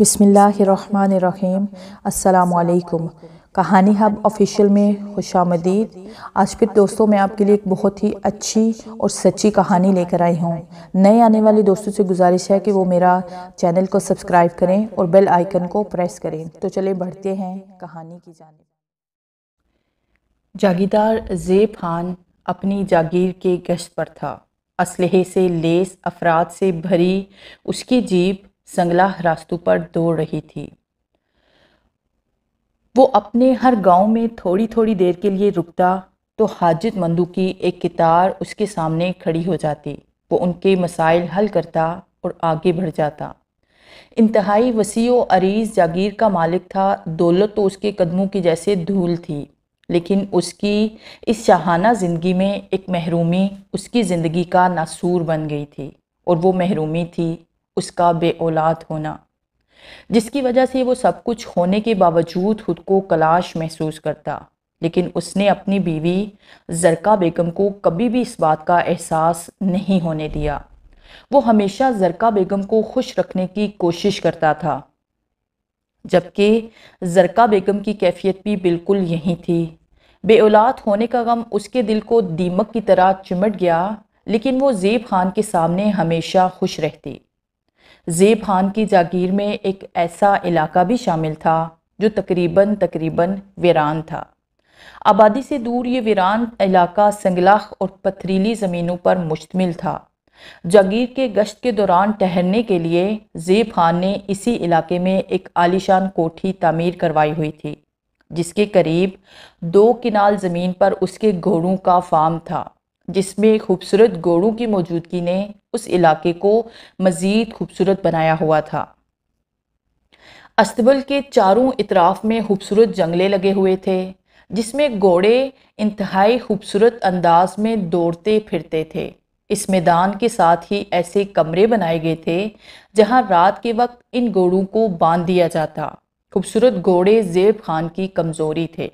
बिसमीम् अल्लाम कहानी hub official में खुश आमदीद आज फिर दोस्तों मैं आपके लिए एक बहुत ही अच्छी और सच्ची कहानी लेकर आई हूँ नए आने वाले दोस्तों से गुजारिश है कि वो मेरा चैनल को सब्सक्राइब करें और बेल आइकन को प्रेस करें तो चले बढ़ते हैं कहानी की जान जागीरदार जेब खान अपनी जागीर के गश्त पर था इसलहे से लेस अफराद से भरी उसकी जीप संगलाह रास्तों पर दौड़ रही थी वो अपने हर गांव में थोड़ी थोड़ी देर के लिए रुकता तो हाजत मंदू की एक कितार उसके सामने खड़ी हो जाती वो उनके मसाइल हल करता और आगे बढ़ जाता इंतहाई वसी व अरीज़ जागीर का मालिक था दौलत तो उसके कदमों की जैसे धूल थी लेकिन उसकी इस शाहाना ज़िंदगी में एक महरूमी उसकी ज़िंदगी का नासूर बन गई थी और वो महरूमी थी उसका बे औलाद होना जिसकी वजह से वो सब कुछ होने के बावजूद खुद को कलाश महसूस करता लेकिन उसने अपनी बीवी जरका बेगम को कभी भी इस बात का एहसास नहीं होने दिया वो हमेशा जरका बेगम को खुश रखने की कोशिश करता था जबकि जरका बेगम की कैफियत भी बिल्कुल यही थी बे औलाद होने का गम उसके दिल को दीमक की तरह चिमट गया लेकिन वो ज़ेब खान के सामने हमेशा खुश रहती जेब खान की जागीर में एक ऐसा इलाका भी शामिल था जो तकरीबन तकरीबन वीरान था आबादी से दूर ये वीरान इलाका संगलाख और पथरीली ज़मीनों पर मुश्तमिल था जागीर के गश्त के दौरान ठहरने के लिए जेब खान ने इसी इलाके में एक आलिशान कोठी तामीर करवाई हुई थी जिसके करीब दो किनाल ज़मीन पर उसके घोड़ों का फार्म था जिसमें खूबसूरत घोड़ों की मौजूदगी ने उस इलाके को मज़ीद खूबसूरत बनाया हुआ था अस्तबल के चारों इतराफ़ में खूबसूरत जंगले लगे हुए थे जिसमें घोड़े इंतहाई खूबसूरत अंदाज में दौड़ते फिरते थे इस मैदान के साथ ही ऐसे कमरे बनाए गए थे जहां रात के वक्त इन घोड़ों को बांध दिया जाता खूबसूरत घोड़े जेब खान की कमज़ोरी थे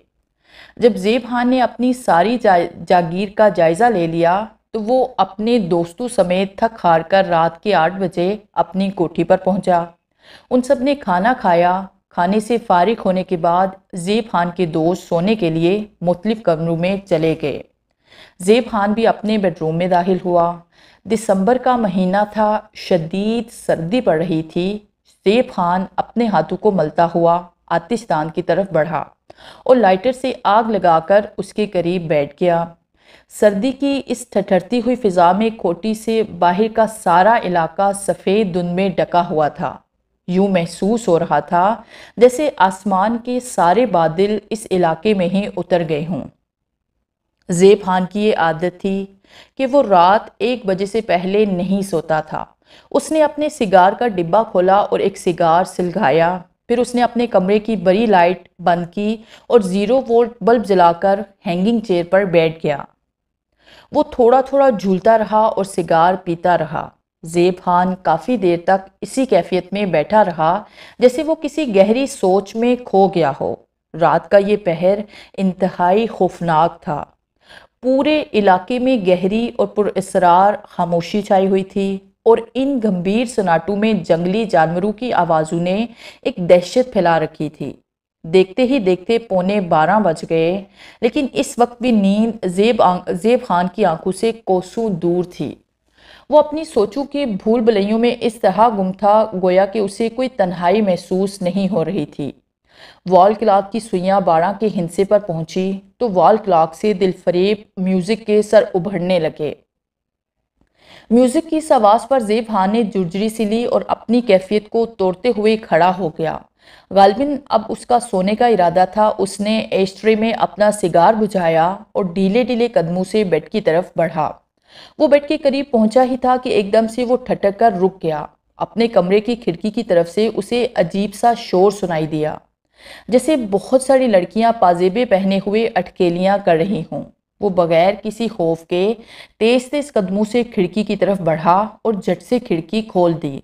जब जेब खान ने अपनी सारी जा, जागीर का जायज़ा ले लिया तो वो अपने दोस्तों समेत थक हार कर रात के आठ बजे अपनी कोठी पर पहुंचा। उन सब ने खाना खाया खाने से फारिग होने के बाद जेब खान के दोस्त सोने के लिए मुख्तलिफ कमरों में चले गए जेब खान भी अपने बेडरूम में दाखिल हुआ दिसंबर का महीना था शदीद सर्दी पड़ रही थी जेब खान अपने हाथों को मलता हुआ आतिशदान की तरफ बढ़ा और लाइटर से आग लगाकर उसके करीब बैठ गया सर्दी की इस ठठरती हुई फिज़ा में कोटी से बाहर का सारा इलाका सफ़ेद धुन में डका हुआ था यूं महसूस हो रहा था जैसे आसमान के सारे बादल इस इलाके में ही उतर गए हों जेब खान की ये आदत थी कि वो रात एक बजे से पहले नहीं सोता था उसने अपने सिगार का डिब्बा खोला और एक सिगार सिलगाया फिर उसने अपने कमरे की बड़ी लाइट बंद की और ज़ीरो वोल्ट बल्ब जलाकर हैंगिंग चेयर पर बैठ गया वो थोड़ा थोड़ा झूलता रहा और सिगार पीता रहा जेब खान काफ़ी देर तक इसी कैफियत में बैठा रहा जैसे वो किसी गहरी सोच में खो गया हो रात का ये पहर इंतहाई खौफनाक था पूरे इलाके में गहरी और पुरसरार खामोशी छाई हुई थी और इन गंभीर सनाटों में जंगली जानवरों की आवाज़ों ने एक दहशत फैला रखी थी देखते ही देखते पौने बारह बज गए लेकिन इस वक्त भी नींद जेब जेब खान की आंखों से कोसों दूर थी वो अपनी सोचों की भूल भलैयों में इस तरह गुम था गोया कि उसे कोई तन्हाई महसूस नहीं हो रही थी वॉल क्लाक की सुइयां बारह के हिंसे पर पहुंची तो वॉल क्लाक से दिलफरेब म्यूज़िक के सर उभरने लगे म्यूज़िक की इस आवाज़ पर जेब हान ने जुर्जरी सी ली और अपनी कैफियत को तोड़ते हुए खड़ा हो गया गालबिन अब उसका सोने का इरादा था उसने एस्ट्रे में अपना सिगार बुझाया और ढीले ढीले कदमों से बेड की तरफ बढ़ा वो बेड के करीब पहुंचा ही था कि एकदम से वो ठटक कर रुक गया अपने कमरे की खिड़की की तरफ से उसे अजीब सा शोर सुनाई दिया जैसे बहुत सारी लड़कियां पाजेबे पहने हुए अटकेलियां कर रही हों वो बगैर किसी खौफ के तेज तेज कदमों से खिड़की की तरफ बढ़ा और झट से खिड़की खोल दी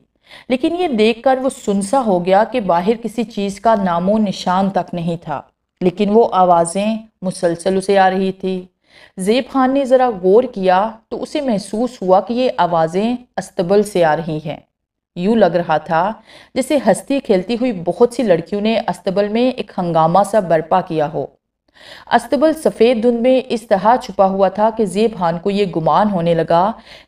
लेकिन ये देखकर वो सुनसा हो गया कि बाहर किसी चीज़ का नामो निशान तक नहीं था लेकिन वो आवाज़ें मुसलसल उसे आ रही थी जेब खान ने ज़रा गौर किया तो उसे महसूस हुआ कि ये आवाज़ें अस्तबल से आ रही हैं यूँ लग रहा था जैसे हस्ती खेलती हुई बहुत सी लड़कियों ने अस्तबल में एक हंगामा सा बर्पा किया हो अस्तबल सफ़ेद धुंध में इस तरह छुपा हुआ था कि जेब खान को ये गुमान होने लगा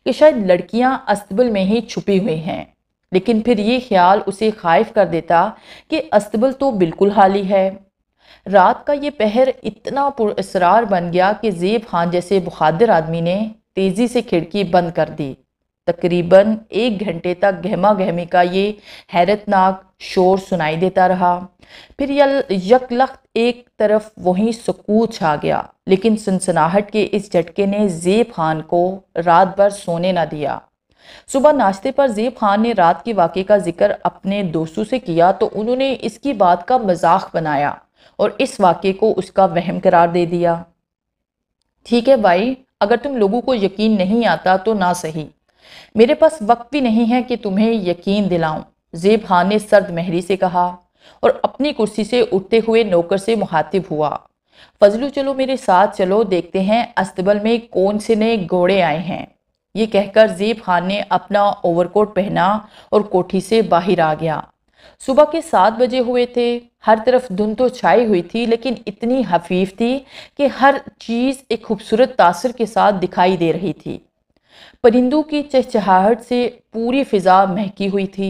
कि शायद लड़कियां अस्तबल में ही छुपी हुई हैं लेकिन फिर ये ख्याल उसे खाइफ कर देता कि अस्तबल तो बिल्कुल हाली है रात का ये पहर इतना पुरसरार बन गया कि जेब खान जैसे बहादुर आदमी ने तेज़ी से खिड़की बंद कर दी तकरीबन एक घंटे तक गहमा गहमी का ये हैरतनाक शोर सुनाई देता रहा फिर यकलख्त एक तरफ वहीं सकूत छा गया लेकिन सनसनाहट के इस झटके ने जेब खान को रात भर सोने ना दिया सुबह नाश्ते पर जेब खान ने रात के वाक़े का जिक्र अपने दोस्तों से किया तो उन्होंने इसकी बात का मजाक बनाया और इस वाक़े को उसका वहम करार दे दिया ठीक है भाई अगर तुम लोगों को यकीन नहीं आता तो ना सही मेरे पास वक्त भी नहीं है कि तुम्हें यकीन दिलाऊं जेब खान ने सर्द महरी से कहा और अपनी कुर्सी से उठते हुए नौकर से मुखातिब हुआ फजलू चलो मेरे साथ चलो देखते हैं अस्तबल में कौन से नए घोड़े आए हैं ये कहकर जेब खान ने अपना ओवरकोट पहना और कोठी से बाहर आ गया सुबह के सात बजे हुए थे हर तरफ धुंध तो छाई हुई थी लेकिन इतनी हफीफ थी कि हर चीज़ एक खूबसूरत तासर के साथ दिखाई दे रही थी परिंदों की चहचहाहट से पूरी फिजा महकी हुई थी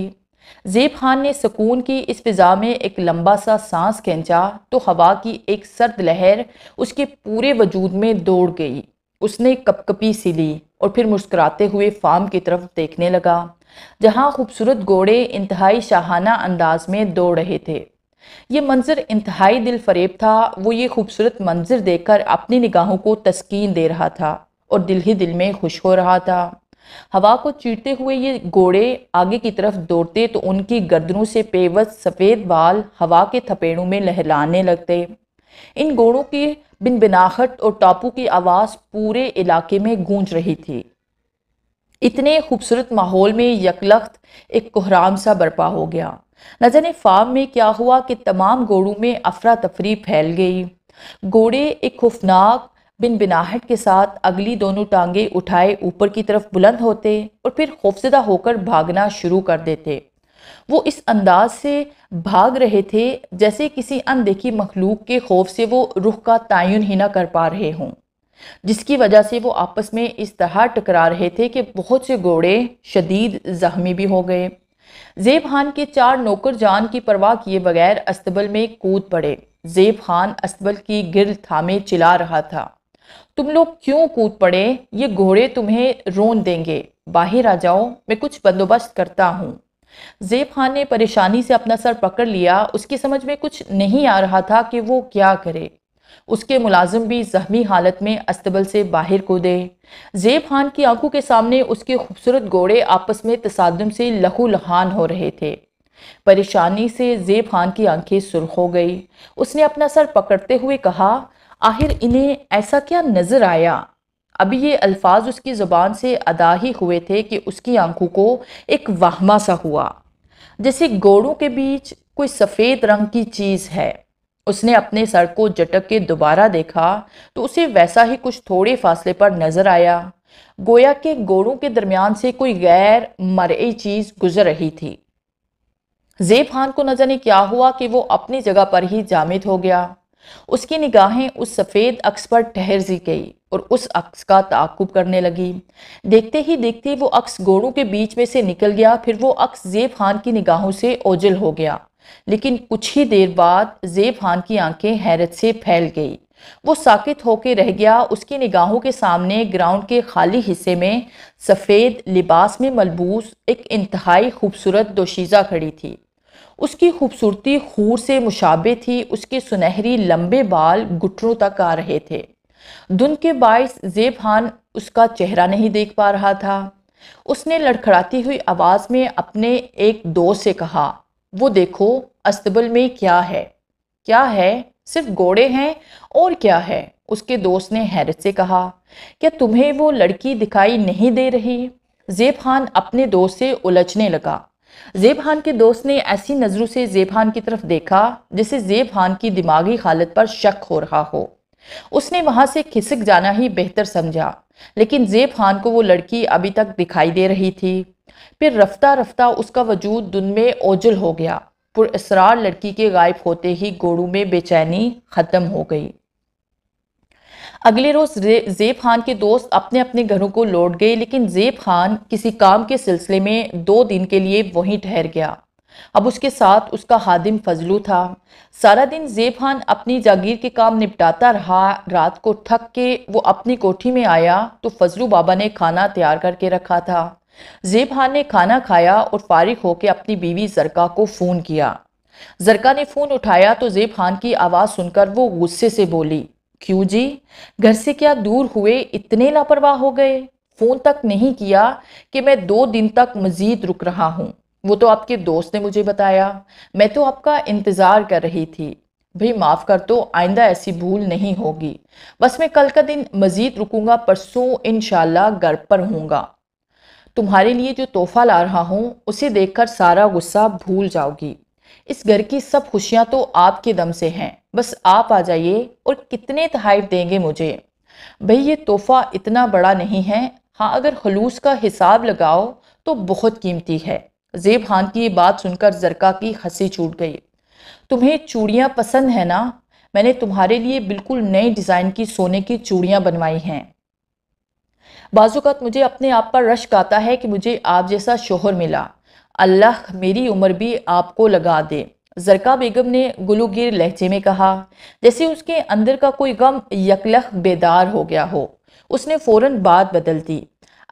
जेब खान ने सुकून की इस फिजा में एक लंबा सा सांस खींचा तो हवा की एक सर्द लहर उसके पूरे वजूद में दौड़ गई उसने कपकपी सी ली और फिर मुस्कुराते हुए फार्म की तरफ देखने लगा जहाँ खूबसूरत घोड़े इंतहाई शाहाना अंदाज में दौड़ रहे थे ये मंज़र इंतहाई दिल फरेब था वो ये खूबसूरत मंज़र देखकर अपनी निगाहों को तस्कीन दे रहा था और दिल ही दिल में खुश हो रहा था हवा को चीरते हुए ये घोड़े आगे की तरफ दौड़ते तो उनकी गर्दनों से पेवत सफ़ेद बाल हवा के थपेड़ों में लहलाने लगते इन घोड़ों की बिनबिनाहट और टापू की आवाज़ पूरे इलाके में गूंज रही थी इतने खूबसूरत माहौल में यकलख्त एक कोहराम सा बर्पा हो गया नजर फार्म में क्या हुआ कि तमाम घोड़ों में अफरा तफरी फैल गई घोड़े एक खुफनाक बिन बिनाहट के साथ अगली दोनों टांगे उठाए ऊपर की तरफ बुलंद होते और फिर खौफजदा होकर भागना शुरू कर देते वो इस अंदाज से भाग रहे थे जैसे किसी अनदेखी मखलूक के खौफ से वो रुख का तयन ही ना कर पा रहे हों जिसकी वजह से वो आपस में इस तरह टकरा रहे थे कि बहुत से घोड़े शदीद जख्मी भी हो गए जेब खान के चार नौकर जान की परवाह किए बगैर अस्तबल में कूद पड़े जेब खान अस्तबल की गिर थामे चिला रहा था तुम लोग क्यों कूद पड़े ये घोड़े तुम्हें रोन देंगे बाहर आ जाओ मैं कुछ बंदोबस्त करता हूँ जेब खान ने परेशानी से अपना सर पकड़ लिया उसकी समझ में कुछ नहीं आ रहा था कि वो क्या करे उसके मुलाजिम भी जहमी हालत में अस्तबल से बाहर कूदे जेब खान की आंखों के सामने उसके खूबसूरत घोड़े आपस में तसादम से लहू लहान हो रहे थे परेशानी से जेब खान की आंखें सुर्ख हो गई उसने अपना सर पकड़ते हुए कहा आखिर इन्हें ऐसा क्या नज़र आया अभी ये अल्फाज उसकी ज़ुबान से अदा ही हुए थे कि उसकी आंखों को एक वाहमा सा हुआ जैसे गोड़ों के बीच कोई सफ़ेद रंग की चीज़ है उसने अपने सर को जटक के दोबारा देखा तो उसे वैसा ही कुछ थोड़े फासले पर नज़र आया गोया के गोड़ों के दरमियान से कोई गैर मरई चीज़ गुजर रही थी जेब खान को नजर नहीं क्या हुआ कि वो अपनी जगह पर ही जामित हो गया उसकी निगाहें उस सफ़ेद अक्स पर ठहर सी गई और उस अक्स का ताकुब करने लगी देखते ही देखते वो अक्स गोड़ों के बीच में से निकल गया फिर वो अक्स जेब खान की निगाहों से ओझल हो गया लेकिन कुछ ही देर बाद जेब खान की आंखें हैरत से फैल गई वो साकित होकर रह गया उसकी निगाहों के सामने ग्राउंड के खाली हिस्से में सफ़ेद लिबास में मलबूस एक इंतहाई खूबसूरत दोशीज़ा खड़ी थी उसकी खूबसूरती खूर से मुशाबे थी उसके सुनहरी लंबे बाल गुटरों तक आ रहे थे धुन के बायस जेब खान उसका चेहरा नहीं देख पा रहा था उसने लड़खड़ाती हुई आवाज़ में अपने एक दोस्त से कहा वो देखो अस्तबल में क्या है क्या है सिर्फ घोड़े हैं और क्या है उसके दोस्त ने हैरत से कहा क्या तुम्हें वो लड़की दिखाई नहीं दे रही जेब खान अपने दोस्त से उलझने लगा खान के दोस्त ने ऐसी नज़रों से ज़ेब खान की तरफ देखा जिसे ज़ेब खान की दिमागी हालत पर शक हो रहा हो उसने वहां से खिसक जाना ही बेहतर समझा लेकिन जेब खान को वो लड़की अभी तक दिखाई दे रही थी फिर रफ्ता रफ्ता उसका वजूद दुन में ओझल हो गया पुरसरार लड़की के गायब होते ही गोड़ू में बेचैनी ख़त्म हो गई अगले रोज जेब खान के दोस्त अपने अपने घरों को लौट गए लेकिन जेब खान किसी काम के सिलसिले में दो दिन के लिए वहीं ठहर गया अब उसके साथ उसका हादिम फजलू था सारा दिन जेब खान अपनी जागीर के काम निपटाता रहा रात को थक के वो अपनी कोठी में आया तो फजलू बाबा ने खाना तैयार करके रखा था जेब खान ने खाना खाया और फारिग होकर अपनी बीवी जरका को फ़ोन किया जरका ने फ़ोन उठाया तो जेब खान की आवाज़ सुनकर वो गुस्से से बोली क्यों जी घर से क्या दूर हुए इतने लापरवाह हो गए फ़ोन तक नहीं किया कि मैं दो दिन तक मज़ीद रुक रहा हूँ वो तो आपके दोस्त ने मुझे बताया मैं तो आपका इंतज़ार कर रही थी भाई माफ़ कर दो तो, आइंदा ऐसी भूल नहीं होगी बस मैं कल का दिन मज़ीद रुकूंगा परसों इन घर पर हूँगा तुम्हारे लिए जो तोहफ़ा ला रहा हूँ उसे देखकर सारा गुस्सा भूल जाओगी इस घर की सब खुशियाँ तो आपके दम से हैं बस आप आ जाइए और कितने तहाइफ देंगे मुझे भई ये तोहफ़ा इतना बड़ा नहीं है हाँ अगर खलूस का हिसाब लगाओ तो बहुत कीमती है जेब खान की ये बात सुनकर जरका की हंसी छूट गई तुम्हें चूड़ियाँ पसंद है ना मैंने तुम्हारे लिए बिल्कुल नए डिज़ाइन की सोने की चूड़ियाँ बनवाई हैं बाजूकात मुझे अपने आप पर रश्क आता है कि मुझे आप जैसा शोहर मिला अल्लाह मेरी उम्र भी आपको लगा दे जरका बेगम ने गुलूगिर लहजे में कहा जैसे उसके अंदर का कोई गम यकलख बेदार हो गया हो उसने फौरन बात बदल दी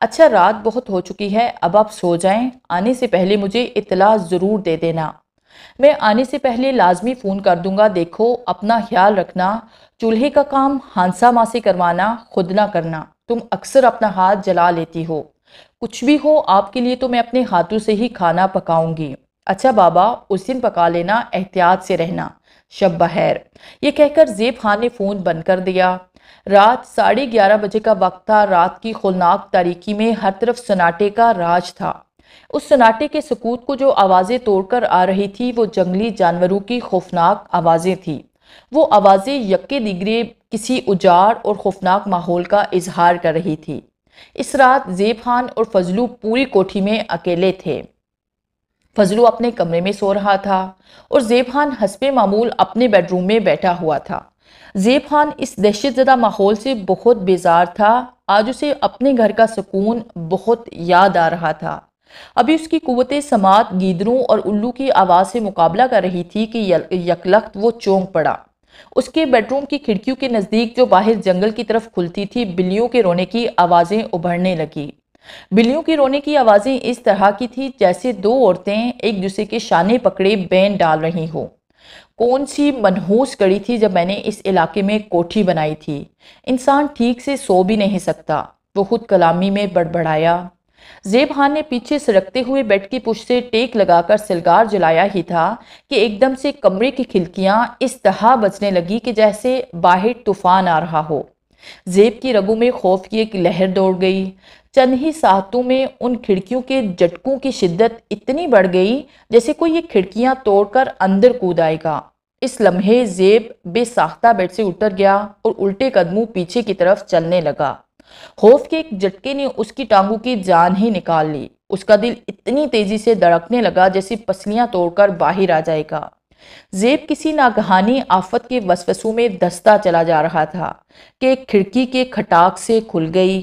अच्छा रात बहुत हो चुकी है अब आप सो जाएं आने से पहले मुझे इतला ज़रूर दे देना मैं आने से पहले लाजमी फ़ोन कर दूंगा देखो अपना ख्याल रखना चूल्हे का काम हांसा मासी करवाना खुद ना करना तुम अक्सर अपना हाथ जला लेती हो कुछ भी हो आपके लिए तो मैं अपने हाथों से ही खाना पकाऊंगी अच्छा बाबा उस दिन पका लेना एहतियात से रहना शब बहर ये कहकर जेब खान ने फ़ोन बंद कर दिया रात साढ़े ग्यारह बजे का वक्त था रात की खुलनाक तारीकी में हर तरफ सन्नाटे का राज था उस सन्नाटे के सकूत को जो आवाज़ें तोड़कर आ रही थी वो जंगली जानवरों की खौफनाक आवाज़ें थीं वो आवाज़ें यक्के दिगरे किसी उजाड़ और खौफनाक माहौल का इजहार कर रही थी इस रात जेब खान और फजलू पूरी कोठी में अकेले थे फजलू अपने कमरे में सो रहा था और जेब खान हसब मामूल अपने बेडरूम में बैठा हुआ था जेब खान इस दहशतजदा माहौल से बहुत बेजार था आज उसे अपने घर का सुकून बहुत याद आ रहा था अभी उसकी कुत समात गीदरों और उल्लू की आवाज़ से मुकाबला कर रही थी कि यकलख्त वो चौंक पड़ा उसके बेडरूम की खिड़कियों के नज़दीक जो बाहर जंगल की तरफ खुलती थी बिल्लियों के रोने की आवाज़ें उभरने लगी बिल्लियों की रोने की आवाज़ें इस तरह की थी जैसे दो औरतें एक दूसरे के शाने पकड़े बैन डाल रही हों कौन सी मनहूस कड़ी थी जब मैंने इस इलाके में कोठी बनाई थी इंसान ठीक से सो भी नहीं सकता वो खुद कलामी में बड़बड़ाया जेब खान ने पीछे सरकते हुए बेड की पुश से टेक लगाकर सिलगार जलाया ही था कि एकदम से कमरे की खिड़कियां इस तरह बजने लगी कि जैसे बाहर तूफान आ रहा हो जेब की रगों में खौफ की एक लहर दौड़ गई चंद ही साहतों में उन खिड़कियों के झटकों की शिद्दत इतनी बढ़ गई जैसे कोई ये खिड़कियां तोड़कर अंदर कूद आएगा इस लम्हे जेब बेसाख्ता बेड से उतर गया और उल्टे कदमों पीछे की तरफ चलने लगा खौफ के एक झटके ने उसकी टांगों की जान ही निकाल ली उसका दिल इतनी तेजी से धड़कने लगा जैसे पसलियां तोड़कर बाहर आ जाएगा जेब किसी नागहानी आफत के वसवसों में दस्ता चला जा रहा था कि खिड़की के खटाक से खुल गई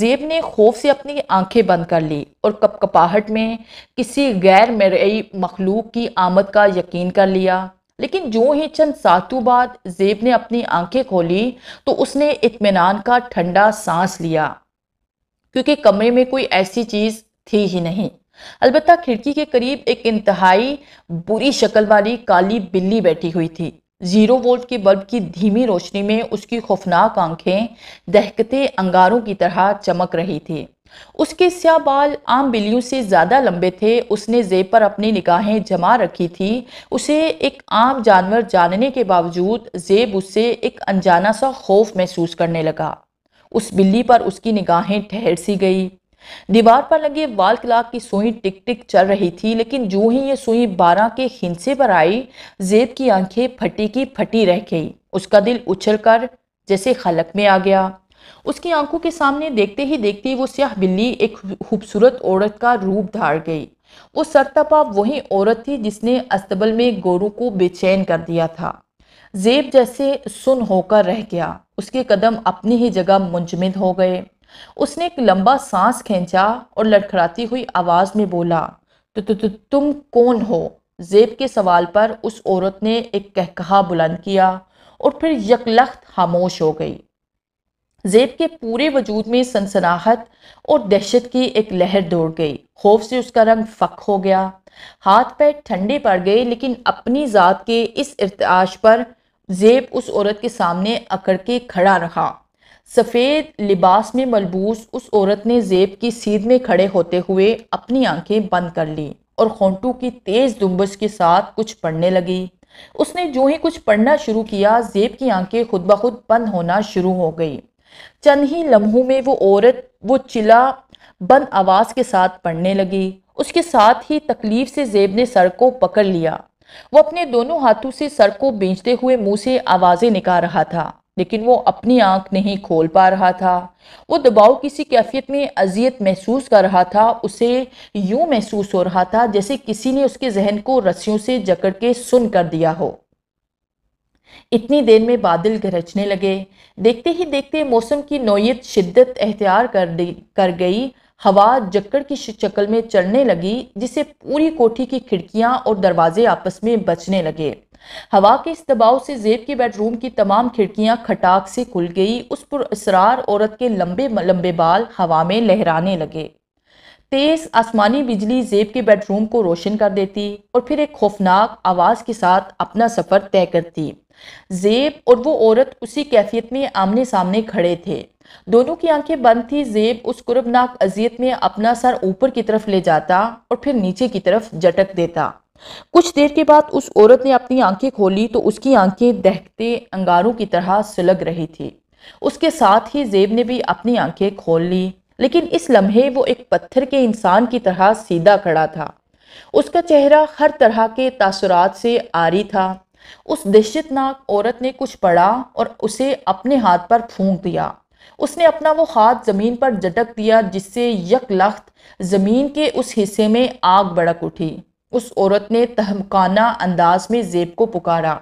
जेब ने खौफ से अपनी आंखें बंद कर ली और कपकपाहट में किसी गैर मरई मखलूक की आमद का यकीन कर लिया लेकिन जो ही चंद सातों बाद जेब ने अपनी आंखें खोली तो उसने इतमान का ठंडा सांस लिया क्योंकि कमरे में कोई ऐसी चीज़ थी ही नहीं अलबत् खिड़की के करीब एक इंतहाई बुरी शक्ल वाली काली बिल्ली बैठी हुई थी जीरो वोल्ट के बल्ब की धीमी रोशनी में उसकी खौफनाक आंखें दहकते अंगारों की तरह चमक रही थी उसके स्या बाल आम बिल्लियों से ज़्यादा लंबे थे उसने जेब पर अपनी निगाहें जमा रखी थी उसे एक आम जानवर जानने के बावजूद जेब उससे एक अनजाना सा खौफ महसूस करने लगा उस बिल्ली पर उसकी निगाहें ठहर सी गई दीवार पर लगे वाल क्लाक की सुई टिक टिक चल रही थी लेकिन जो ही ये सुई बारह के हिंसे पर आई जेब की आंखें फटी की फटी रह गई उसका दिल उछल कर जैसे खलक में आ गया उसकी आंखों के सामने देखते ही देखते ही वो स्याह बिल्ली एक खूबसूरत औरत का रूप धार गई वो सरतापा वही औरत थी जिसने अस्तबल में गोरू को बेचैन कर दिया था जेब जैसे सुन होकर रह गया उसके कदम अपनी ही जगह मुंजमद हो गए उसने एक लंबा सांस खींचा और लड़खड़ाती हुई आवाज़ में बोला तो, तु, तु, तुम कौन हो जेब के सवाल पर उस औरत ने एक कहकहा बुलंद किया और फिर यकलख्त खामोश हो गई जेब के पूरे वजूद में सनसनाहट और दहशत की एक लहर दौड़ गई खौफ से उसका रंग फक हो गया हाथ पैर ठंडे पड़ गए लेकिन अपनी ज़ात के इस इर्ताश पर जेब उस औरत के सामने अकड़ के खड़ा रहा सफ़ेद लिबास में मलबूस उस औरत ने जेब की सीध में खड़े होते हुए अपनी आंखें बंद कर ली और खोंटू की तेज़ दुम्बस के साथ कुछ पढ़ने लगी उसने जो ही कुछ पढ़ना शुरू किया जेब की आंखें खुद ब खुद बंद होना शुरू हो गई चंद ही लम्हों में वो औरत वो चिल्ला बंद आवाज़ के साथ पढ़ने लगी उसके साथ ही तकलीफ से जेब ने सर को पकड़ लिया वो अपने दोनों हाथों से सर को बेचते हुए मुंह से आवाज़ें निकाल रहा था लेकिन वो अपनी आंख नहीं खोल पा रहा था वो दबाव किसी कैफियत में अजियत महसूस कर रहा था उसे यूं महसूस हो रहा था जैसे किसी ने उसके जहन को रस्सियों से जकड़ के सुन कर दिया हो इतनी देर में बादल गरजने लगे देखते ही देखते मौसम की नोयत शिद्दत एहतियार कर कर गई हवा जक्कड़ की शक्ल में चढ़ने लगी जिससे पूरी कोठी की खिड़कियां और दरवाजे आपस में बचने लगे हवा के इस दबाव से जेब के बेडरूम की तमाम खिड़कियां खटाक से खुल गई उस पर इसरार औरत के लंबे लंबे बाल हवा में लहराने लगे तेज आसमानी बिजली जेब के बेडरूम को रोशन कर देती और फिर एक खौफनाक आवाज़ के साथ अपना सफ़र तय करती जेब और वो औरत उसी कैफियत में आमने सामने खड़े थे दोनों की आंखें बंद थी जेब उस कुरबनाक अजियत में अपना सर ऊपर की तरफ ले जाता और फिर नीचे की तरफ जटक देता कुछ देर के बाद उस औरत ने अपनी आंखें खोली तो उसकी आंखें दहकते अंगारों की तरह सुलग रही थी उसके साथ ही जेब ने भी अपनी आंखें खोल ली लेकिन इस लम्हे वो एक पत्थर के इंसान की तरह सीधा खड़ा था उसका चेहरा हर तरह के तासुरात से आरी था उस दहशतनाक औरत ने कुछ पढ़ा और उसे अपने हाथ पर फूंक दिया उसने अपना वो हाथ ज़मीन पर जटक दिया जिससे यकलख्त ज़मीन के उस हिस्से में आग भड़क उठी उस औरत ने तहमकाना अंदाज में जेब को पुकारा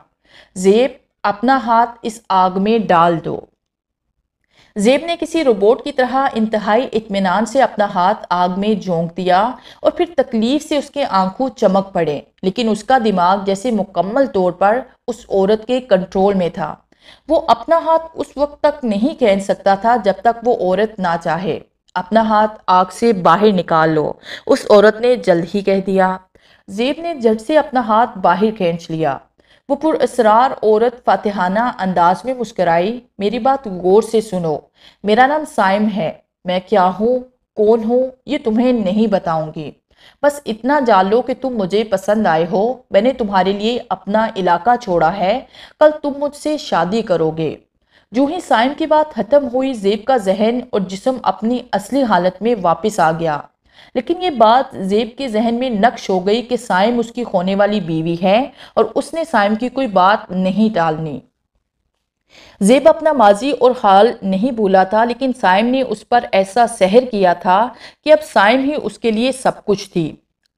जेब अपना हाथ इस आग में डाल दो जेब ने किसी रोबोट की तरह इंतहाई इतमान से अपना हाथ आग में झोंक दिया और फिर तकलीफ से उसके आंखों चमक पड़े लेकिन उसका दिमाग जैसे मुकम्मल तौर पर उस औरत के कंट्रोल में था वो अपना हाथ उस वक्त तक नहीं खेच सकता था जब तक वो औरत ना चाहे अपना हाथ आग से बाहर निकाल लो उस औरत ने जल्द ही कह दिया जेब ने झट से अपना हाथ बाहर खींच लिया वो पुरसरार औरत फातिहाना अंदाज में मुस्कराई मेरी बात गौर से सुनो मेरा नाम साइम है मैं क्या हूँ कौन हूँ ये तुम्हें नहीं बताऊंगी बस इतना जान लो कि तुम मुझे पसंद आए हो मैंने तुम्हारे लिए अपना इलाका छोड़ा है कल तुम मुझसे शादी करोगे जो ही साइम की बात खत्म हुई जेब का जहन और जिसम अपनी असली हालत में वापस आ गया लेकिन ये बात जेब के जहन में नक्श हो गई कि साइम उसकी होने वाली बीवी है और उसने साइम की कोई बात नहीं टालनी जेब अपना माजी और हाल नहीं भूला था लेकिन साइम ने उस पर ऐसा सहर किया था कि अब साइम ही उसके लिए सब कुछ थी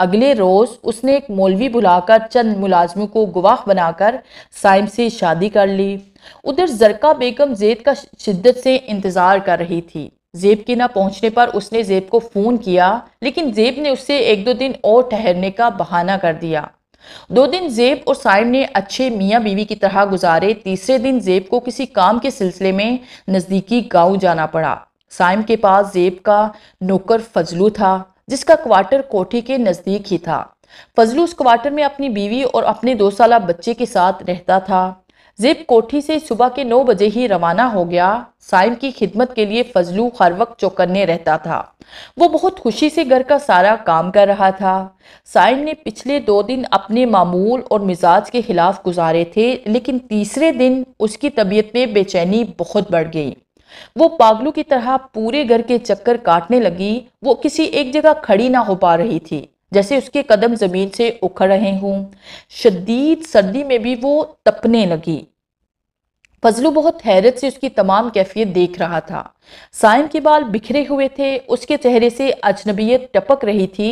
अगले रोज़ उसने एक मौलवी बुलाकर चंद मुलाजमों को गवाह बनाकर साइम से शादी कर ली उधर जरका बेगम जेद का शिद्दत से इंतज़ार कर रही थी जेब के ना पहुंचने पर उसने जेब को फ़ोन किया लेकिन जेब ने उससे एक दो दिन और ठहरने का बहाना कर दिया दो दिन जेब और साइम ने अच्छे मियाँ बीवी की तरह गुजारे तीसरे दिन जेब को किसी काम के सिलसिले में नज़दीकी गांव जाना पड़ा साइम के पास जेब का नौकर फजलू था जिसका क्वार्टर कोठी के नज़दीक ही था फजलू उस क्वार्टर में अपनी बीवी और अपने दो साल बच्चे के साथ रहता था जिप कोठी से सुबह के नौ बजे ही रवाना हो गया साइम की खिदमत के लिए फजलू हर वक्त चौकन्ने रहता था वो बहुत खुशी से घर का सारा काम कर रहा था साइम ने पिछले दो दिन अपने मामूल और मिजाज के खिलाफ गुजारे थे लेकिन तीसरे दिन उसकी तबीयत में बेचैनी बहुत बढ़ गई वो पागलों की तरह पूरे घर के चक्कर काटने लगी वो किसी एक जगह खड़ी ना हो पा रही थी जैसे उसके कदम ज़मीन से उखड़ रहे हों शदीद सर्दी में भी वो तपने लगी फजलू बहुत हैरत से उसकी तमाम कैफियत देख रहा था साइम के बाल बिखरे हुए थे उसके चेहरे से अजनबीयत टपक रही थी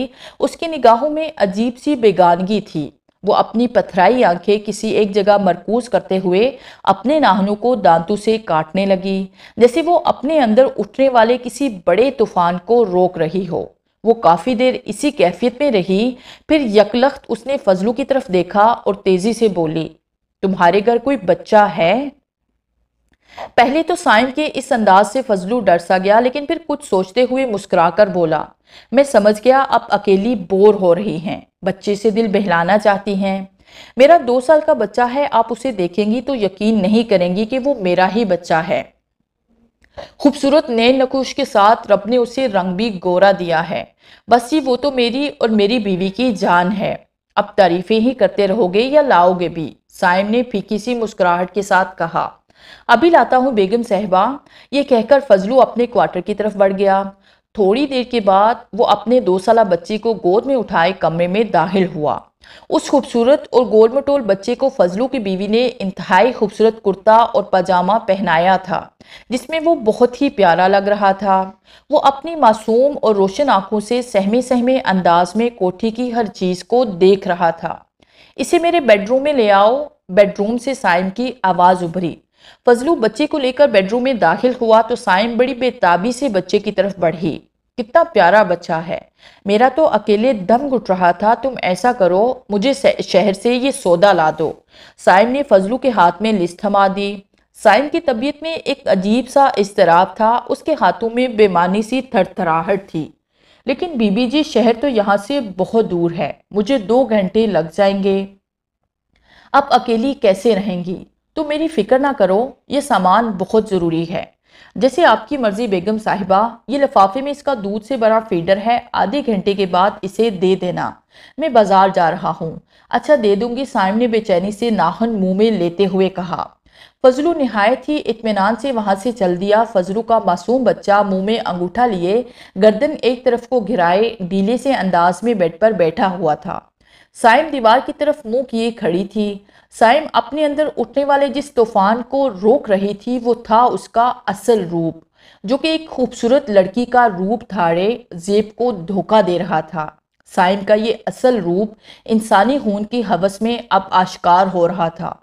उसकी निगाहों में अजीब सी बेगानगी थी वो अपनी पथराई आंखें किसी एक जगह मरकूज करते हुए अपने नाहनों को दांतों से काटने लगी जैसे वो अपने अंदर उठने वाले किसी बड़े तूफान को रोक रही हो वो काफ़ी देर इसी कैफियत में रही फिर यकलख्त उसने फजलू की तरफ देखा और तेज़ी से बोली तुम्हारे घर कोई बच्चा है पहले तो साइम के इस अंदाज से फजलू डर सा गया लेकिन फिर कुछ सोचते हुए मुस्कुराकर बोला मैं समझ गया अब अकेली बोर हो रही हैं बच्चे से दिल बहलाना चाहती हैं मेरा दो साल का बच्चा है आप उसे देखेंगी तो यकीन नहीं करेंगी कि वो मेरा ही बच्चा है खूबसूरत नए नकुश के साथ रब ने उसे रंग भी गोरा दिया है बसी वो तो मेरी और मेरी बीवी की जान है अब तारीफें ही करते रहोगे या लाओगे भी साइम ने फीकी सी मुस्कुराहट के साथ कहा अभी लाता हूँ बेगम साहबा ये कहकर फजलू अपने क्वार्टर की तरफ बढ़ गया थोड़ी देर के बाद वो अपने दो साल बच्ची को गोद में उठाए कमरे में दाखिल हुआ उस खूबसूरत और गोलमटोल बच्चे को फजलू की बीवी ने इंतहाई खूबसूरत कुर्ता और पजामा पहनाया था जिसमें वो बहुत ही प्यारा लग रहा था वो अपनी मासूम और रोशन आंखों से सहमे सहमे अंदाज में कोठी की हर चीज़ को देख रहा था इसे मेरे बेडरूम में ले आओ बेडरूम से साइम की आवाज़ उभरी फजलू बच्चे को लेकर बेडरूम में दाखिल हुआ तो साइम बड़ी बेताबी से बच्चे की तरफ बढ़ी कितना प्यारा बच्चा है मेरा तो अकेले दम घुट रहा था तुम ऐसा करो मुझे शहर से ये सौदा ला दो साइम ने फजलू के हाथ में लिस्ट थमा दी साइम की तबीयत में एक अजीब सा इसतराब था उसके हाथों में बेमानी सी थरथराहट थी लेकिन बीबी जी शहर तो यहाँ से बहुत दूर है मुझे दो घंटे लग जाएंगे अब अकेली कैसे रहेंगी तुम तो मेरी फिक्र ना करो ये सामान बहुत ज़रूरी है जैसे आपकी मर्जी बेगम साहिबा ये लिफाफे में इसका दूध से बड़ा फीडर है आधे घंटे के बाद इसे दे देना मैं बाजार जा रहा हूँ अच्छा दे दूंगी साइम ने बेचैनी से नाहन मुंह में लेते हुए कहा फजलू नहायत ही इतमान से वहां से चल दिया फजलू का मासूम बच्चा मुंह में अंगूठा लिए गर्दन एक तरफ को घिराए डीले से अंदाज में बेड पर बैठा हुआ था साइम दीवार की तरफ मुंह किए खड़ी थी साइम अपने अंदर उठने वाले जिस तूफान को रोक रही थी वो था उसका असल रूप जो कि एक खूबसूरत लड़की का रूप थाड़े जेब को धोखा दे रहा था साइम का ये असल रूप इंसानी खून की हवस में अब आश्कार हो रहा था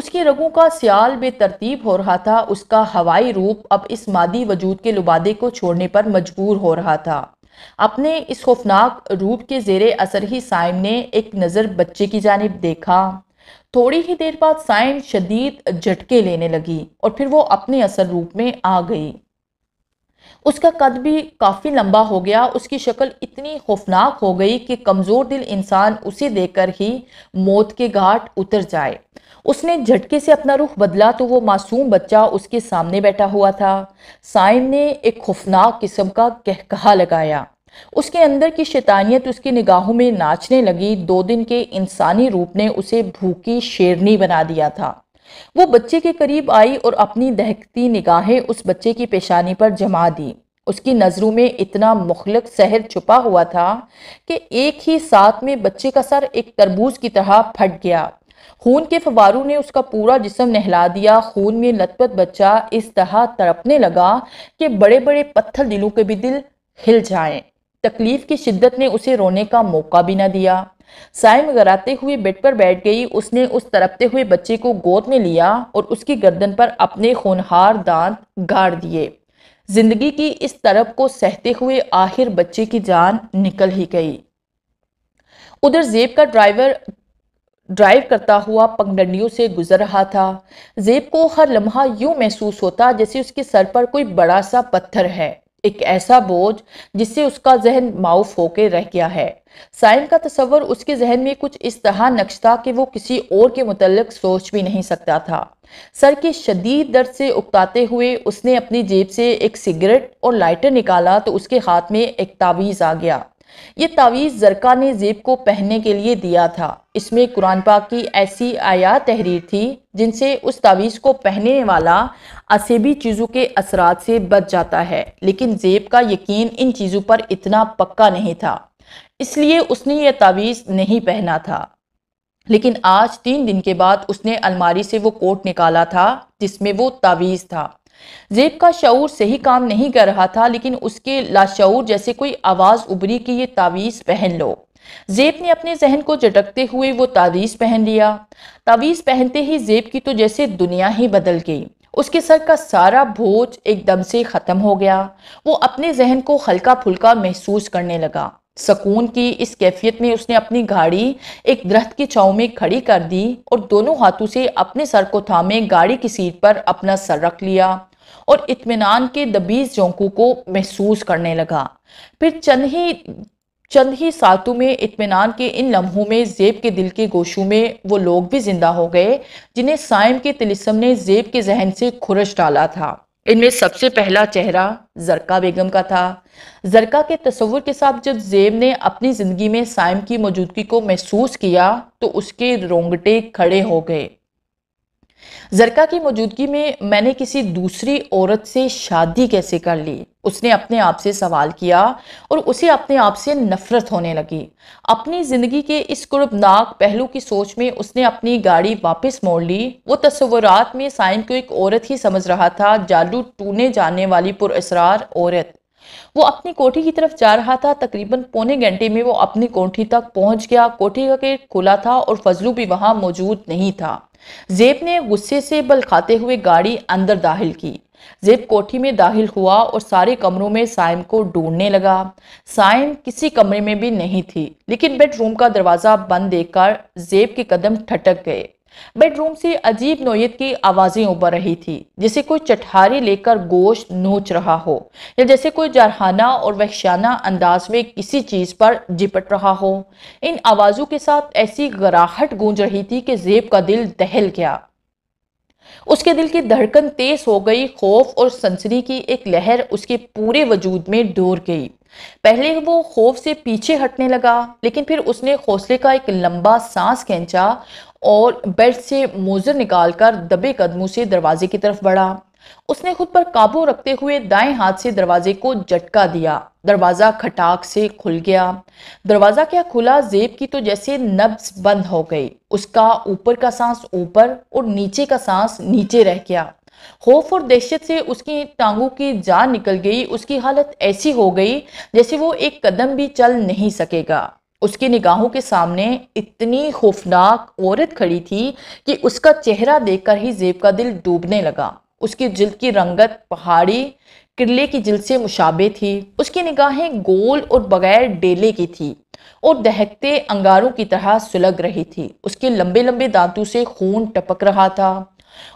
उसके रगों का सियाल बेतरतीब हो रहा था उसका हवाई रूप अब इस मादी वजूद के लुबादे को छोड़ने पर मजबूर हो रहा था अपने इस खौफनाक रूप के जेर असर ही साइम ने एक नज़र बच्चे की जानब देखा थोड़ी ही देर बाद साइम शदीद झटके लेने लगी और फिर वो अपने असर रूप में आ गई उसका कद भी काफ़ी लंबा हो गया उसकी शक्ल इतनी खौफनाक हो गई कि कमज़ोर दिल इंसान उसे देखकर ही मौत के घाट उतर जाए उसने झटके से अपना रुख बदला तो वो मासूम बच्चा उसके सामने बैठा हुआ था साइम ने एक खुफनाक किस्म का कहकहा लगाया उसके अंदर की शैतानियत उसकी निगाहों में नाचने लगी दो दिन के इंसानी रूप ने उसे भूखी शेरनी बना दिया था वो बच्चे के करीब आई और अपनी दहकती निगाहें उस बच्चे की पेशानी पर जमा दी उसकी नज़रों में इतना मुखलक सहर छुपा हुआ था कि एक ही साथ में बच्चे का सर एक तरबूज की तरह फट गया खून के फवारों ने उसका पूरा जिसम नहला दिया खून में लतपत बच्चा इस तरह तड़पने लगा कि बड़े बड़े पत्थर दिलों के भी दिल हिल जाएं। तकलीफ की शिद्दत ने उसे रोने का मौका भी ना दिया साइम गराते हुए बेड पर बैठ गई उसने उस तड़पते हुए बच्चे को गोद में लिया और उसकी गर्दन पर अपने खूनहार दांत गाड़ दिए जिंदगी की इस तरफ को सहते हुए आखिर बच्चे की जान निकल ही गई उधर जेब का ड्राइवर ड्राइव करता हुआ पगडंडियों से गुजर रहा था जेब को हर लम्हा यूं महसूस होता जैसे उसके सर पर कोई बड़ा सा पत्थर है एक ऐसा बोझ जिससे उसका जहन माउफ होकर रह गया है साइन का तस्वर उसके जहन में कुछ इस तरह नक्श था कि वो किसी और के मुतलक सोच भी नहीं सकता था सर के शदीद दर्द से उकताते हुए उसने अपनी जेब से एक सिगरेट और लाइटर निकाला तो उसके हाथ में एक तावीज़ आ गया ये तावीज़ जरका ने जेब को पहनने के लिए दिया था इसमें कुरान पाक की ऐसी आया तहरीर थी जिनसे उस तावीज़ को पहनने वाला असेबी चीज़ों के असरात से बच जाता है लेकिन जेब का यकीन इन चीज़ों पर इतना पक्का नहीं था इसलिए उसने यह तावीज़ नहीं पहना था लेकिन आज तीन दिन के बाद उसने अलमारी से वो कोट निकाला था जिसमें वो तावीज़ था जेब का शूर सही काम नहीं कर रहा था लेकिन उसके लाशूर जैसे कोई आवाज़ उभरी कि ये तावीज़ पहन लो जेब ने अपने जहन को झटकते हुए वो तावीज़ पहन लिया तावीज़ पहनते ही जेब की तो जैसे दुनिया ही बदल गई उसके सर का सारा बोझ एकदम से ख़त्म हो गया वो अपने जहन को हल्का फुल्का महसूस करने लगा सकून की इस कैफियत में उसने अपनी गाड़ी एक दरख्त की छाव में खड़ी कर दी और दोनों हाथों से अपने सर को थामे गाड़ी की सीट पर अपना सर रख लिया और इत्मीनान के दबीस जोंकू को महसूस करने लगा फिर चंद ही चंद ही सातों में इत्मीनान के इन लम्हों में जेब के दिल के गोशों में वो लोग भी जिंदा हो गए जिन्हें साइम के तिलिसम ने जेब के जहन से खुरश डाला था इनमें सबसे पहला चेहरा जरका बेगम का था जरका के तस्वुर के साथ जब जेब ने अपनी ज़िंदगी में साइम की मौजूदगी को महसूस किया तो उसके रोंगटे खड़े हो गए जरका की मौजूदगी में मैंने किसी दूसरी औरत से शादी कैसे कर ली उसने अपने आप से सवाल किया और उसे अपने आप से नफरत होने लगी अपनी ज़िंदगी के इस कुर्बनाक पहलू की सोच में उसने अपनी गाड़ी वापस मोड़ ली वो तस्वुरात में साइन को एक औरत ही समझ रहा था जादू टूने जाने वाली पुरसरार औरत वो अपनी कोठी की तरफ जा रहा था तकरीबन पौने घंटे में वो अपनी कोठी तक पहुंच गया कोठी का गेट खुला था और फजलू भी वहां मौजूद नहीं था जेब ने गुस्से से बल खाते हुए गाड़ी अंदर दाखिल की जेब कोठी में दाखिल हुआ और सारे कमरों में साइम को ढूंढने लगा साइम किसी कमरे में भी नहीं थी लेकिन बेडरूम का दरवाज़ा बंद देखकर जेब के कदम ठटक गए बेडरूम से अजीब नोयत की आवाज़ें उबर रही थी जैसे कोई चटहारी लेकर गोश्त नोच रहा हो या जैसे कोई जारहाना और वहशाना अंदाज में किसी चीज़ पर जिपट रहा हो इन आवाज़ों के साथ ऐसी गराहट गूंज रही थी कि जेब का दिल दहल गया उसके दिल की धड़कन तेज हो गई खौफ और सनसनी की एक लहर उसके पूरे वजूद में डोर गई पहले वो खौफ से पीछे हटने लगा लेकिन फिर उसने हौसले का एक लंबा सांस खींचा और बेड से मोज़र निकालकर दबे कदमों से दरवाजे की तरफ बढ़ा उसने खुद पर काबू रखते हुए दाएं हाथ से दरवाजे को झटका दिया दरवाज़ा खटाक से खुल गया दरवाज़ा क्या खुला जेब की तो जैसे नब्स बंद हो गई उसका ऊपर का सांस ऊपर और नीचे का सांस नीचे रह गया खौफ और दहशत से उसकी टांगों की जान निकल गई उसकी हालत ऐसी हो गई जैसे वो एक कदम भी चल नहीं सकेगा उसकी निगाहों के सामने इतनी खौफनाक औरत खड़ी थी कि उसका चेहरा देखकर ही जेब का दिल डूबने लगा उसकी जिल्द की रंगत पहाड़ी किले की जिल्द से मुशाबे थी उसकी निगाहें गोल और बगैर डेले की थी और दहकते अंगारों की तरह सुलग रही थी उसके लंबे लंबे दांतों से खून टपक रहा था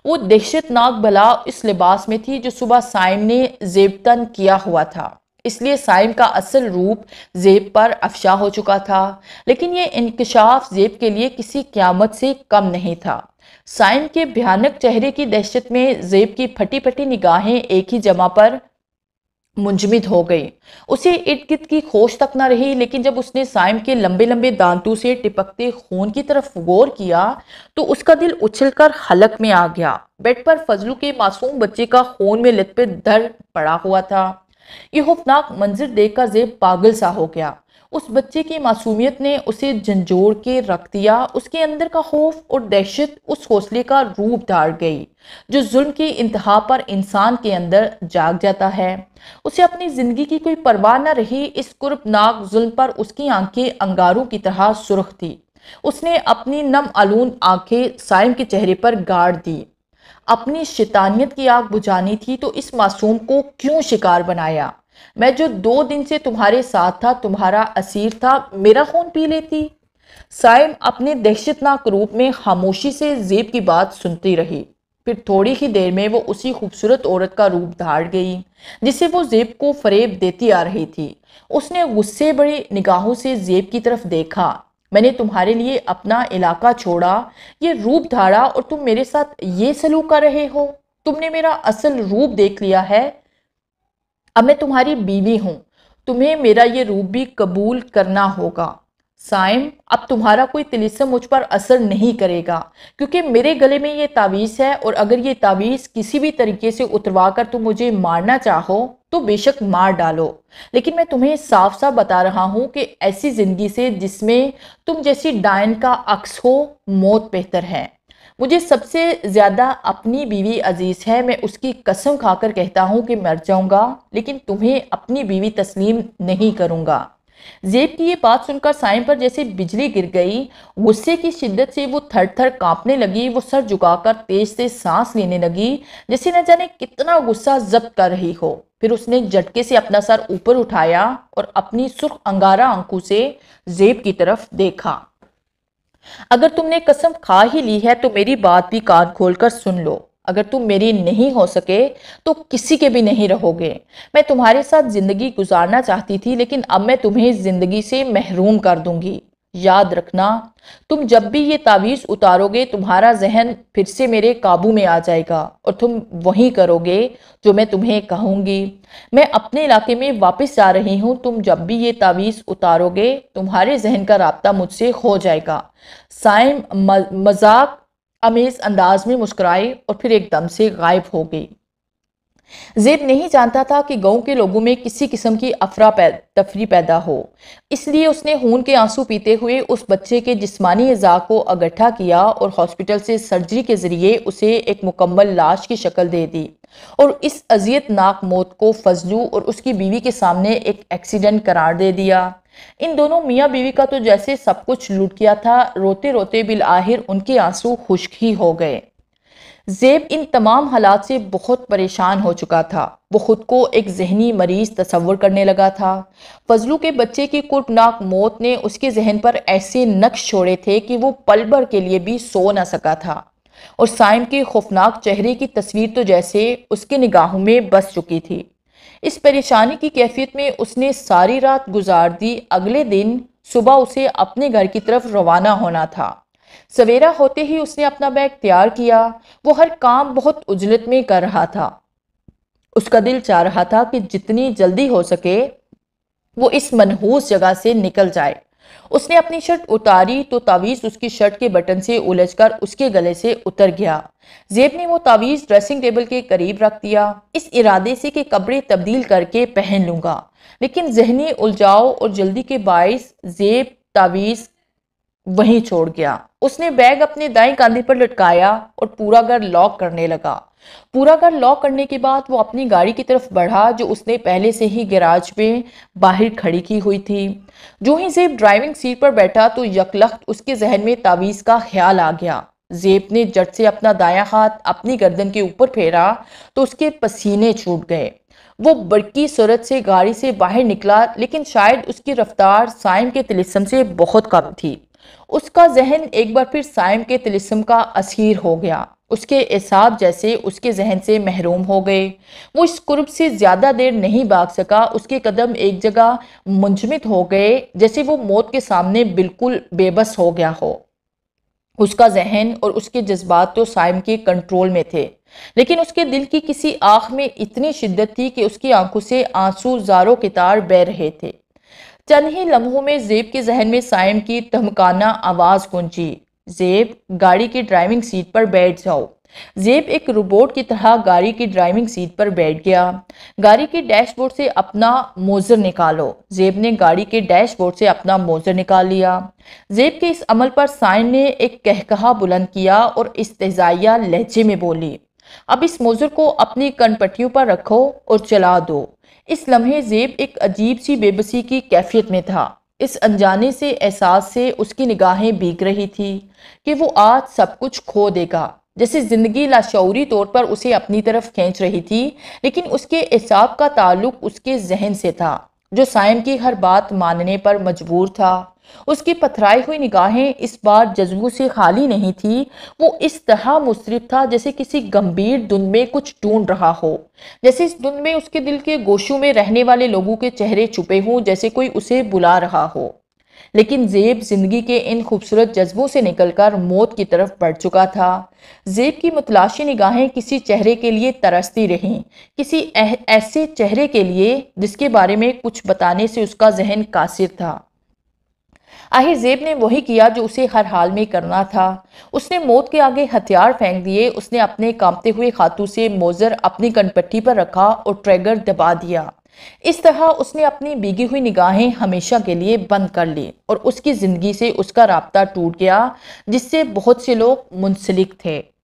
वो दहशतनाक बला इस लिबास में थी जो सुबह साइम ने जेबतन किया हुआ था इसलिए साइम का असल रूप जेब पर अफशा हो चुका था लेकिन यह इंकशाफ जेब के लिए किसी क्यामत से कम नहीं था साइम के भयानक चेहरे की दहशत में जेब की फटी फटी निगाहें एक ही जमा पर मुंजमद हो गई उसे इर्द गिर्द की खोज तक ना रही लेकिन जब उसने साइम के लंबे लंबे दांतों से टिपकते खून की तरफ गौर किया तो उसका दिल उछलकर हलक में आ गया बेड पर फजलू के मासूम बच्चे का खून में लतपे पर धर पड़ा हुआ था ये खौफनाक मंजर देखकर जेब पागल सा हो गया उस बच्चे की मासूमियत ने उसे झंझोड़ के रख दिया उसके अंदर का खौफ और दहशत उस हौसले का रूप धार गई जो जुल्म की इंतहा पर इंसान के अंदर जाग जाता है उसे अपनी ज़िंदगी की कोई परवाह ना रही इस कुर्बनाक जुल्म पर उसकी आंखें अंगारों की तरह सुर्ख थी उसने अपनी नम आलून आंखें साइम के चेहरे पर गाड़ दी अपनी शैतानियत की आग बुझानी थी तो इस मासूम को क्यों शिकार बनाया मैं जो दो दिन से तुम्हारे साथ था तुम्हारा असीर था मेरा खून पी लेती साइम अपने दहशतनाक रूप में खामोशी से जेब की बात सुनती रही फिर थोड़ी ही देर में वो उसी खूबसूरत औरत का रूप धार गई जिसे वो जेब को फरेब देती आ रही थी उसने गुस्से बड़ी निगाहों से जेब की तरफ देखा मैंने तुम्हारे लिए अपना इलाका छोड़ा ये रूप धारा और तुम मेरे साथ ये सलूक कर रहे हो तुमने मेरा असल रूप देख लिया है अब मैं तुम्हारी बीवी हूँ तुम्हें मेरा ये रूप भी कबूल करना होगा साइम अब तुम्हारा कोई तिलिस्म मुझ पर असर नहीं करेगा क्योंकि मेरे गले में ये तावीज़ है और अगर ये तावीज़ किसी भी तरीके से उतरवा कर तुम मुझे मारना चाहो तो बेशक मार डालो लेकिन मैं तुम्हें साफ साफ बता रहा हूँ कि ऐसी ज़िंदगी से जिसमें तुम जैसी डायन का अक्स हो मौत बेहतर है मुझे सबसे ज़्यादा अपनी बीवी अजीज़ है मैं उसकी कसम खाकर कहता हूँ कि मर जाऊँगा लेकिन तुम्हें अपनी बीवी तस्लीम नहीं करूँगा जेब की ये बात सुनकर साइन पर जैसे बिजली गिर गई गुस्से की शिद्दत से वो थर थर कांपने लगी वो सर झुकाकर तेज से सांस लेने लगी जैसे न जाने कितना गुस्सा जब्त कर रही हो फिर उसने झटके से अपना सर ऊपर उठाया और अपनी सुर्ख अंगारा आंखों से जेब की तरफ देखा अगर तुमने कसम खा ही ली है तो मेरी बात भी कान खोलकर सुन लो अगर तुम मेरी नहीं हो सके तो किसी के भी नहीं रहोगे मैं तुम्हारे साथ ज़िंदगी गुजारना चाहती थी लेकिन अब मैं तुम्हें ज़िंदगी से महरूम कर दूंगी याद रखना तुम जब भी ये तावीज़ उतारोगे तुम्हारा जहन फिर से मेरे काबू में आ जाएगा और तुम वही करोगे जो मैं तुम्हें कहूँगी मैं अपने इलाके में वापस जा रही हूँ तुम जब भी ये तावीज़ उतारोगे तुम्हारे जहन का रबता मुझसे हो जाएगा साइम मजाक अमेज अंदाज में मुस्कुराई और फिर एकदम से गायब हो गई जेब नहीं जानता था कि गांव के लोगों में किसी किस्म की अफरा पै, तफरी पैदा हो इसलिए उसने खून के आंसू पीते हुए उस बच्चे के जिस्मानी अज़ा को इकट्ठा किया और हॉस्पिटल से सर्जरी के ज़रिए उसे एक मुकम्मल लाश की शक्ल दे दी और इस अजियतनाक मौत को फजलू और उसकी बीवी के सामने एक एक्सीडेंट करार दे दिया इन दोनों मियाँ बीवी का तो जैसे सब कुछ लूट किया था रोते रोते बिल आहिर उनके आंसू खुश्क ही हो गए जेब इन तमाम हालात से बहुत परेशान हो चुका था वो ख़ुद को एक जहनी मरीज तस्वर करने लगा था फजलू के बच्चे की कुर्बनाक मौत ने उसके जहन पर ऐसे नक्श छोड़े थे कि वो पल भर के लिए भी सो ना सका था और साइम के खौफनाक चेहरे की तस्वीर तो जैसे उसके निगाहों में बस चुकी थी इस परेशानी की कैफियत में उसने सारी रात गुजार दी अगले दिन सुबह उसे अपने घर की तरफ रवाना होना था सवेरा होते ही उसने अपना बैग तैयार किया वो हर काम बहुत उजलत में कर रहा था उसका दिल चाह रहा था कि जितनी जल्दी हो सके वो इस मनहूस जगह से निकल जाए उसने अपनी शर्ट उतारी तो तावीज़ उसकी शर्ट के बटन से उलझकर उसके गले से उतर गया जेब ने वो तावीज़ ड्रेसिंग टेबल के करीब रख दिया इस इरादे से कि कपड़े तब्दील करके पहन लूँगा लेकिन जहनी उलझाओ और जल्दी के बायस जेब तावीज़ वहीं छोड़ गया उसने बैग अपने दाएं कंधे पर लटकाया और पूरा घर लॉक करने लगा पूरा घर लॉक करने के बाद वो अपनी गाड़ी की तरफ बढ़ा जो उसने पहले से ही गैराज में बाहर खड़ी की हुई थी जो ही जेब ड्राइविंग सीट पर बैठा तो यकलख्त उसके जहन में तावीज़ का ख्याल आ गया जेब ने जट से अपना दाया हाथ अपनी गर्दन के ऊपर फेरा तो उसके पसीने छूट गए वो बड़की सूरत से गाड़ी से बाहर निकला लेकिन शायद उसकी रफ्तार साइम के तिलिस्म से बहुत कम थी उसका जहन एक बार फिर साइम के तिलिस्म का असीर हो गया उसके एसाब जैसे उसके जहन से महरूम हो गए वो इस कुर्ब से ज़्यादा देर नहीं भाग सका उसके कदम एक जगह मुंजमित हो गए जैसे वो मौत के सामने बिल्कुल बेबस हो गया हो उसका जहन और उसके जज्बात तो साइम के कंट्रोल में थे लेकिन उसके दिल की किसी आँख में इतनी शिद्दत थी कि उसकी आंखों से आंसू जारों के तार बह रहे थे चंद ही लम्हों में जेब के जहन में साइम की धमकाना आवाज़ गूंजी जेब गाड़ी की ड्राइविंग सीट पर बैठ जाओ जेब एक रोबोट की तरह गाड़ी की ड्राइविंग सीट पर बैठ गया गाड़ी के डैशबोर्ड से अपना मोज़र निकालो जेब ने गाड़ी के डैशबोर्ड से अपना मोज़र निकाल लिया जेब के इस अमल पर साइन ने एक कहकहा बुलंद किया और इस्तजाया लहजे में बोली अब इस मोज़र को अपनी कनपट्टियों पर रखो और चला दो इस लम्हे जेब एक अजीब सी बेबसी की कैफियत में था इस अनजाने से एहसास से उसकी निगाहें बीक रही थी कि वो आज सब कुछ खो देगा जैसे ज़िंदगी लाशौरी तौर पर उसे अपनी तरफ खींच रही थी लेकिन उसके एहसाब का ताल्लुक उसके जहन से था जो साइम की हर बात मानने पर मजबूर था उसकी पथराई हुई निगाहें इस बार जज्बू से खाली नहीं थी वो इस तरह मुसरफ था जैसे किसी गंभीर धुन में कुछ ढूंढ रहा हो जैसे इस धुन में उसके दिल के गोशों में रहने वाले लोगों के चेहरे छुपे हों जैसे कोई उसे बुला रहा हो लेकिन जेब जिंदगी के इन खूबसूरत जज्बों से निकलकर मौत की तरफ बढ़ चुका था जेब की मतलाशी निगाहें किसी चेहरे के लिए तरसती रहीं किसी ऐसे चेहरे के लिए जिसके बारे में कुछ बताने से उसका जहन कासिर था आहिर जेब ने वही किया जो उसे हर हाल में करना था उसने मौत के आगे हथियार फेंक दिए उसने अपने कांपते हुए खातू से मोजर अपनी कनपट्टी पर रखा और ट्रैगर दबा दिया इस तरह उसने अपनी बिगी हुई निगाहें हमेशा के लिए बंद कर ली और उसकी ज़िंदगी से उसका रबता टूट गया जिससे बहुत से लोग मुंसलिक थे